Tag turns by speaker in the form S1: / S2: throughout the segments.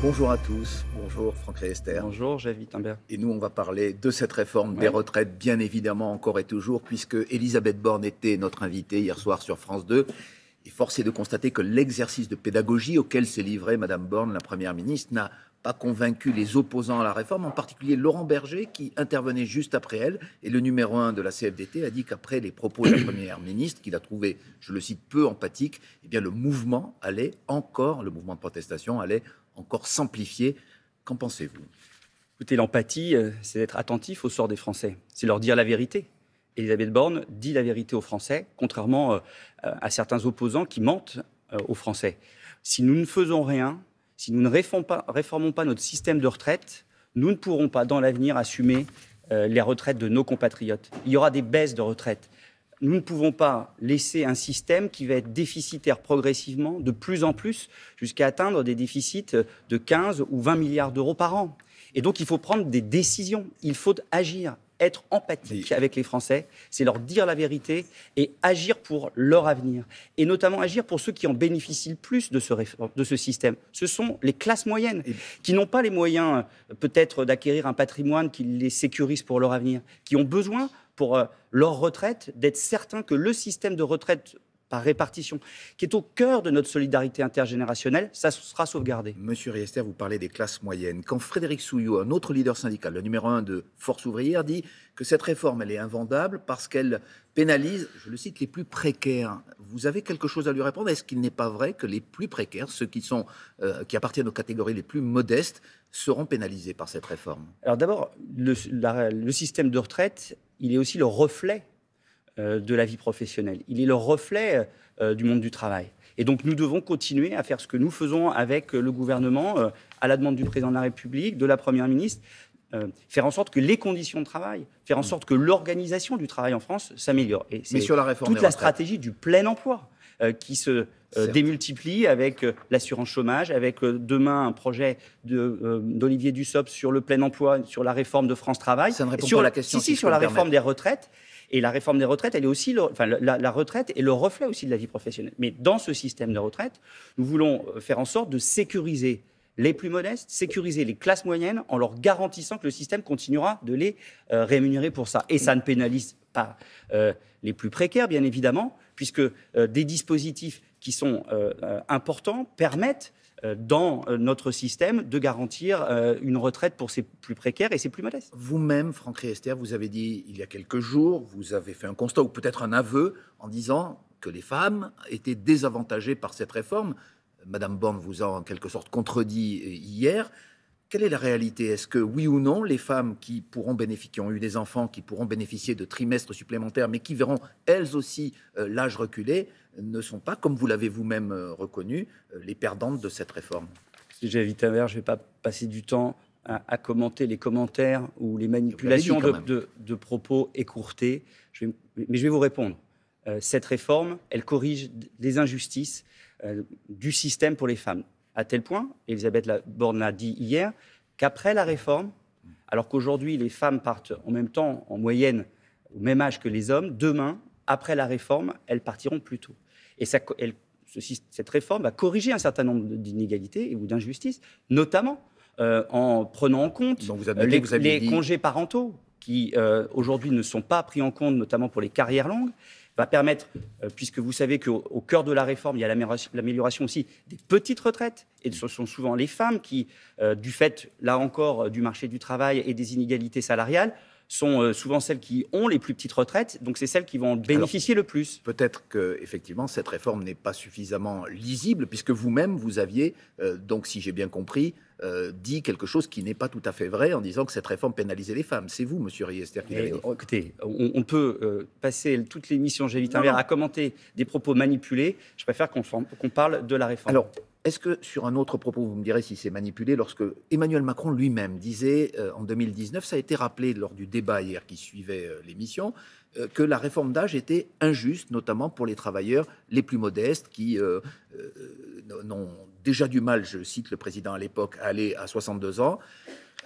S1: Bonjour à tous, bonjour Franck Riester, Bonjour Javier Et nous, on va parler de cette réforme des retraites, bien évidemment, encore et toujours, puisque Elisabeth Borne était notre invitée hier soir sur France 2. Et force est de constater que l'exercice de pédagogie auquel s'est livrée Madame Borne, la Première ministre, n'a pas convaincu les opposants à la réforme, en particulier Laurent Berger, qui intervenait juste après elle. Et le numéro un de la CFDT a dit qu'après les propos de la Première ministre, qu'il a trouvé, je le cite, peu empathique, eh bien le mouvement allait encore, le mouvement de protestation allait encore s'amplifier. Qu'en pensez-vous
S2: Écoutez, l'empathie, euh, c'est d'être attentif au sort des Français, c'est leur dire la vérité. Elisabeth Borne dit la vérité aux Français, contrairement euh, à certains opposants qui mentent euh, aux Français. Si nous ne faisons rien, si nous ne réformons pas, réformons pas notre système de retraite, nous ne pourrons pas dans l'avenir assumer les retraites de nos compatriotes. Il y aura des baisses de retraite nous ne pouvons pas laisser un système qui va être déficitaire progressivement, de plus en plus, jusqu'à atteindre des déficits de 15 ou 20 milliards d'euros par an. Et donc, il faut prendre des décisions. Il faut agir, être empathique avec les Français. C'est leur dire la vérité et agir pour leur avenir. Et notamment agir pour ceux qui en bénéficient le plus de ce, de ce système. Ce sont les classes moyennes qui n'ont pas les moyens, peut-être, d'acquérir un patrimoine qui les sécurise pour leur avenir, qui ont besoin pour euh, leur retraite, d'être certain que le système de retraite par répartition, qui est au cœur de notre solidarité
S1: intergénérationnelle, ça sera sauvegardé. Monsieur Riester, vous parlez des classes moyennes. Quand Frédéric Souillot, un autre leader syndical, le numéro un de Force ouvrière, dit que cette réforme, elle est invendable parce qu'elle pénalise, je le cite, les plus précaires, vous avez quelque chose à lui répondre Est-ce qu'il n'est pas vrai que les plus précaires, ceux qui, sont, euh, qui appartiennent aux catégories les plus modestes, seront pénalisés par cette réforme Alors d'abord, le système de retraite, il est aussi le reflet
S2: euh, de la vie professionnelle. Il est le reflet euh, du monde du travail. Et donc nous devons continuer à faire ce que nous faisons avec euh, le gouvernement, à la demande du président de la République, de la Première ministre, faire en sorte que les conditions de travail, faire en sorte que l'organisation du travail en France s'améliore. Et c'est sur la réforme toute la stratégie du plein emploi qui se démultiplie avec l'assurance chômage, avec demain un projet d'Olivier Dussopt sur le plein emploi, sur la réforme de France Travail. Ça ne sur, à la question. Si, si, sur la réforme des retraites. Et la réforme des retraites, elle est aussi, enfin, la, retraite est le reflet aussi de la vie professionnelle. Mais dans ce système de retraite, nous voulons euh, faire en sorte de sécuriser les plus modestes, sécuriser les classes moyennes en leur garantissant que le système continuera de les euh, rémunérer pour ça. Et ça ne pénalise pas euh, les plus précaires, bien évidemment, puisque des dispositifs qui sont importants permettent euh, dans euh, notre système de garantir euh, une retraite pour ces plus
S1: précaires et ces plus modestes. Vous-même, Franck Riester, vous avez dit il y a quelques jours, vous avez fait un constat ou peut-être un aveu en disant que les femmes étaient désavantagées par cette réforme. Madame Borne vous a en quelque sorte contredit hier quelle est la réalité Est-ce que oui ou non, les femmes qui pourront bénéficier, ont eu des enfants, qui pourront bénéficier de trimestres supplémentaires, mais qui verront elles aussi euh, l'âge reculé, ne sont pas, comme vous l'avez vous-même euh, reconnu, euh, les perdantes de cette réforme Si vite à verre, je ne vais pas passer du temps à, commenter les
S2: commentaires ou les manipulations de, propos écourtés. mais je vais vous répondre. cette réforme, elle corrige les injustices du système pour les femmes à tel point, Elisabeth Borne l'a dit hier, qu'après la réforme, alors qu'aujourd'hui les femmes partent en même temps, en moyenne, au même âge que les hommes, demain, après la réforme, elles partiront plus tôt. Et cette réforme va corriger un certain nombre d'inégalités ou d'injustices, notamment euh, en prenant en compte les, congés parentaux qui euh, aujourd'hui ne sont pas pris en compte, notamment pour les carrières longues, va permettre, euh, puisque vous savez qu'au cœur de la réforme, il y a l'amélioration aussi des petites retraites, et ce sont souvent les femmes qui, euh, du fait, là encore, du marché du travail et des inégalités salariales, sont euh, souvent celles qui ont les plus petites retraites, donc c'est celles qui vont bénéficier
S1: le plus. Peut-être que effectivement cette réforme n'est pas suffisamment lisible, puisque vous-même vous aviez, euh, donc si j'ai bien compris, euh, dit quelque chose qui n'est pas tout à fait vrai en disant que cette réforme pénalisait les femmes. C'est vous, Monsieur Riester, qui l'avez eh, dit. Écoutez,
S2: on, peut passer toute l'émission, j'évite un verre, à commenter des propos manipulés. Je préfère qu'on parle de la réforme. Alors,
S1: est-ce que sur un autre propos, vous me direz si c'est manipulé, lorsque Emmanuel Macron lui-même disait euh, en 2019, ça a été rappelé lors du débat hier qui suivait euh, l'émission, euh, que la réforme d'âge était injuste, notamment pour les travailleurs les plus modestes qui n'ont déjà du mal, je cite le président à l'époque, à aller à 62 ans.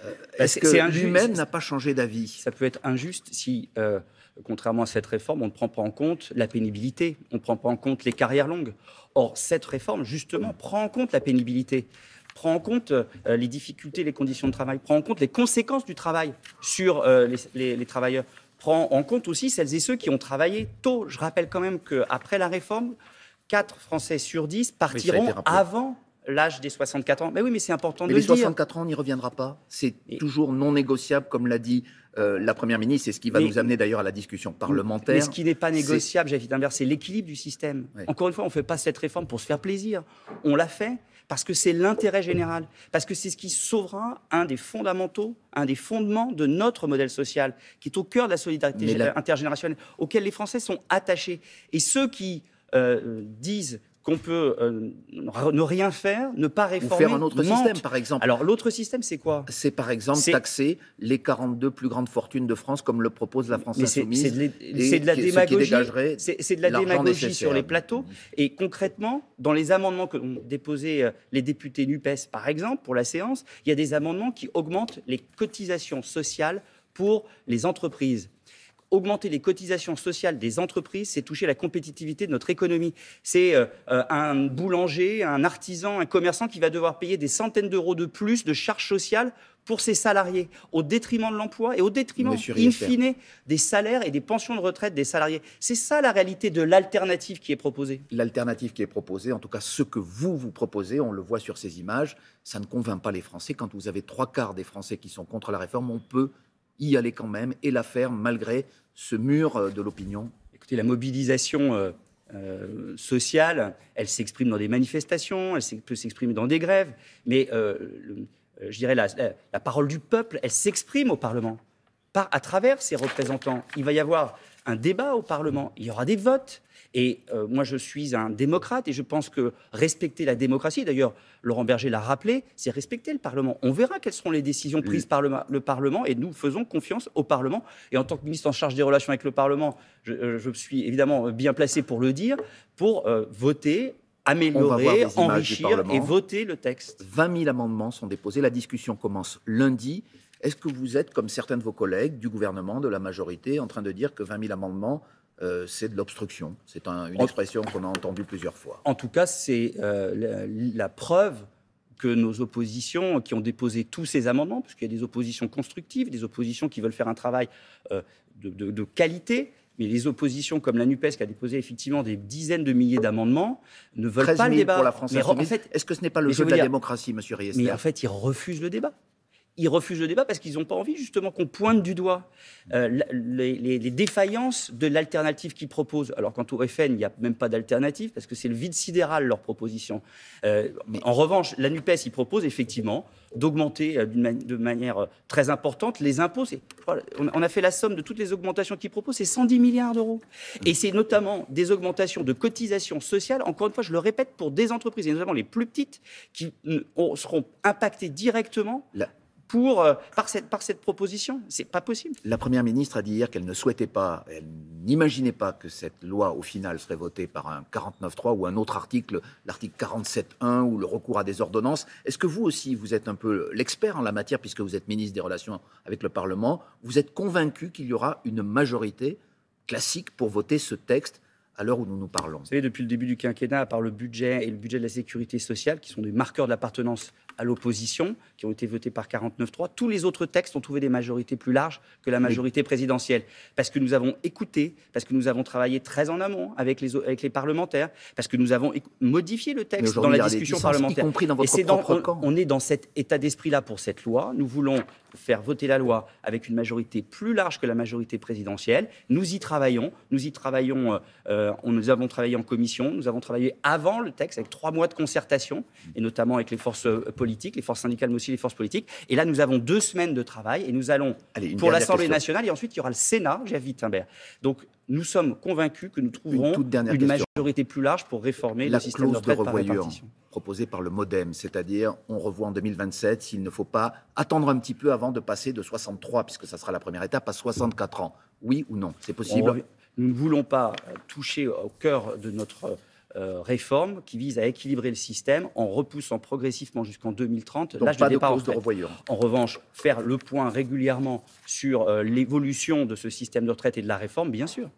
S1: Euh, est-ce que lui-même n'a
S2: pas changé d'avis. Ça peut être injuste si, euh, contrairement à cette réforme, on ne prend pas en compte la pénibilité, on ne prend pas en compte les carrières longues. Or, cette réforme, justement, prend en compte la pénibilité prend en compte euh, les difficultés, les conditions de travail, prend en compte les conséquences du travail sur les, travailleurs, prend en compte aussi celles et ceux qui ont travaillé tôt. Je rappelle quand même qu'après la réforme, 4 Français sur 10 partiront avant
S1: l'âge des 64 ans. Mais oui, mais c'est important mais les 64 ans, on n'y reviendra pas. C'est toujours non négociable, comme l'a dit euh, la Première ministre, C'est ce qui va nous amener d'ailleurs à la discussion parlementaire. Mais ce qui n'est pas négociable,
S2: j'ai envie c'est l'équilibre du système. Encore une fois, on ne fait pas cette réforme pour se faire plaisir. On l'a fait parce que c'est l'intérêt général, parce que c'est ce qui sauvera un des fondamentaux, un des fondements de notre modèle social, qui est au cœur de la solidarité intergénérationnelle, auquel les Français sont attachés. Et ceux qui euh, euh, disent qu'on peut euh, ne
S1: rien faire, ne pas réformer. Ou faire un autre système, par exemple. Alors, l'autre système, c'est quoi C'est, par exemple, taxer les 42 plus grandes fortunes de France, comme le propose la France Insoumise. C'est de, la démagogie.
S2: C'est de la démagogie sur les plateaux. Et concrètement, dans les amendements que ont déposés euh, les députés NUPES, par exemple, pour la séance, il y a des amendements qui augmentent les cotisations sociales pour les entreprises augmenter les cotisations sociales des entreprises, c'est toucher la compétitivité de notre économie. C'est euh, euh, un boulanger, un artisan, un commerçant qui va devoir payer des centaines d'euros de plus de charges sociales pour ses salariés, au détriment de l'emploi et au détriment, in fine, des salaires et des pensions de retraite des salariés. C'est
S1: ça la réalité de l'alternative qui est proposée. L'alternative qui est proposée, en tout cas ce que vous vous proposez, on le voit sur ces images, ça ne convainc pas les Français. Quand vous avez trois quarts des Français qui sont contre la réforme, on peut y aller quand même et la faire malgré ce mur euh, de l'opinion
S2: Écoutez, la mobilisation euh, euh, sociale, elle s'exprime dans des manifestations, elle peut s'exprimer dans des grèves, mais je dirais la, parole du peuple, elle s'exprime au Parlement, par, à travers ses représentants. Il va y avoir un débat au Parlement, il y aura des votes. Et euh, moi, je suis un démocrate et je pense que respecter la démocratie, d'ailleurs, Laurent Berger l'a rappelé, c'est respecter le Parlement. On verra quelles seront les décisions prises par le, Parlement et nous faisons confiance au Parlement. Et en tant que ministre en charge des relations avec le Parlement, je, euh, suis
S1: évidemment euh, bien placé pour le dire, pour voter améliorer, enrichir et voter le texte. 20 000 amendements sont déposés. La discussion commence lundi. Est-ce que vous êtes, comme certains de vos collègues du gouvernement, de la majorité, en train de dire que 20 000 amendements euh, c'est de l'obstruction. C'est une expression qu'on a entendue plusieurs fois. En tout cas, c'est euh,
S2: la, preuve que nos oppositions qui ont déposé tous ces amendements, puisqu'il y a des oppositions constructives, des oppositions qui veulent faire un travail euh, de, qualité, mais les oppositions comme la NUPES qui a déposé effectivement des dizaines de milliers d'amendements ne veulent pas le débat. la Est-ce que ce n'est pas le jeu de la démocratie, monsieur Riester Mais en fait, ils refusent le débat ils refusent le débat parce qu'ils n'ont pas envie justement qu'on pointe du doigt euh, les, défaillances de l'alternative qu'ils proposent. Alors quant au FN, il n'y a même pas d'alternative parce que c'est le vide sidéral leur proposition. mais euh, en revanche, la Nupes, ils proposent effectivement d'augmenter euh, de manière très importante les impôts. on, a fait la somme de toutes les augmentations qu'ils proposent, c'est 110 milliards d'euros. Et c'est notamment des augmentations de cotisations sociales. Encore une fois, je le répète, pour des entreprises et notamment les plus
S1: petites qui seront
S2: impactées directement. Euh, par, cette, par cette
S1: proposition. C'est pas possible. La Première ministre a dit hier qu'elle ne souhaitait pas, elle n'imaginait pas que cette loi, au final, serait votée par un 49.3 ou un autre article, l'article 47.1 ou le recours à des ordonnances. Est-ce que vous aussi, vous êtes un peu l'expert en la matière, puisque vous êtes ministre des Relations avec le Parlement, vous êtes convaincu qu'il y aura une majorité classique pour voter ce texte à l'heure où nous nous parlons. Vous savez, depuis le début du quinquennat, à part le budget et le budget de la sécurité sociale,
S2: qui sont des marqueurs de l'appartenance à l'opposition, qui ont été votés par 49-3, tous les autres textes ont trouvé des majorités plus larges que la majorité présidentielle. Parce que nous avons écouté, parce que nous avons travaillé très en amont avec les, avec les parlementaires, parce que nous avons modifié le texte dans la discussion parlementaire. Y compris dans votre on, camp. on est dans cet état d'esprit-là pour cette loi. Nous voulons faire voter la loi avec une majorité plus large que la majorité présidentielle. Nous y travaillons. Nous y travaillons. Euh, euh, euh, nous avons travaillé en commission, nous avons travaillé avant le texte avec trois mois de concertation, et notamment avec les forces euh, politiques, les forces syndicales, mais aussi les forces politiques. Et là, nous avons deux semaines de travail et nous allons pour l'Assemblée nationale et ensuite il y aura le Sénat, j'invite Timbert. Donc nous sommes convaincus que nous trouverons une, majorité plus large pour réformer la le système clause de, de revoyure
S1: proposée par le MoDem, c'est-à-dire on revoit en 2027 s'il ne faut pas attendre un petit peu avant de passer de 63, puisque ça sera la première étape, à 64 ans. Oui ou non C'est possible Nous ne voulons pas
S2: toucher au cœur de notre euh, réforme qui vise à équilibrer le système en repoussant progressivement jusqu'en 2030 l'âge de départ de revoyure. En revanche, faire le point régulièrement sur euh, l'évolution de ce système de retraite et de la réforme, bien sûr.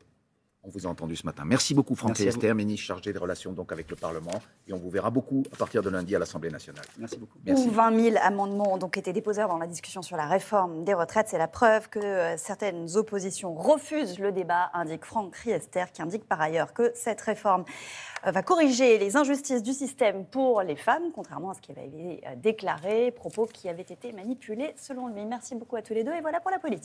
S2: On vous a
S1: entendu ce matin. Merci beaucoup, Franck Riester, ministre chargé des relations donc avec le Parlement. Et on vous verra beaucoup à partir de lundi à l'Assemblée nationale. Merci beaucoup. 20
S2: 000 amendements ont donc été déposés dans la discussion sur la réforme des retraites. C'est la preuve que euh, certaines oppositions refusent le débat, indique Franck Riester, qui indique par ailleurs que cette réforme euh, va corriger les injustices du système pour les femmes, contrairement à ce qui avait été euh, déclaré, propos qui avaient été manipulés selon lui. Merci beaucoup à tous les deux et voilà pour la politique.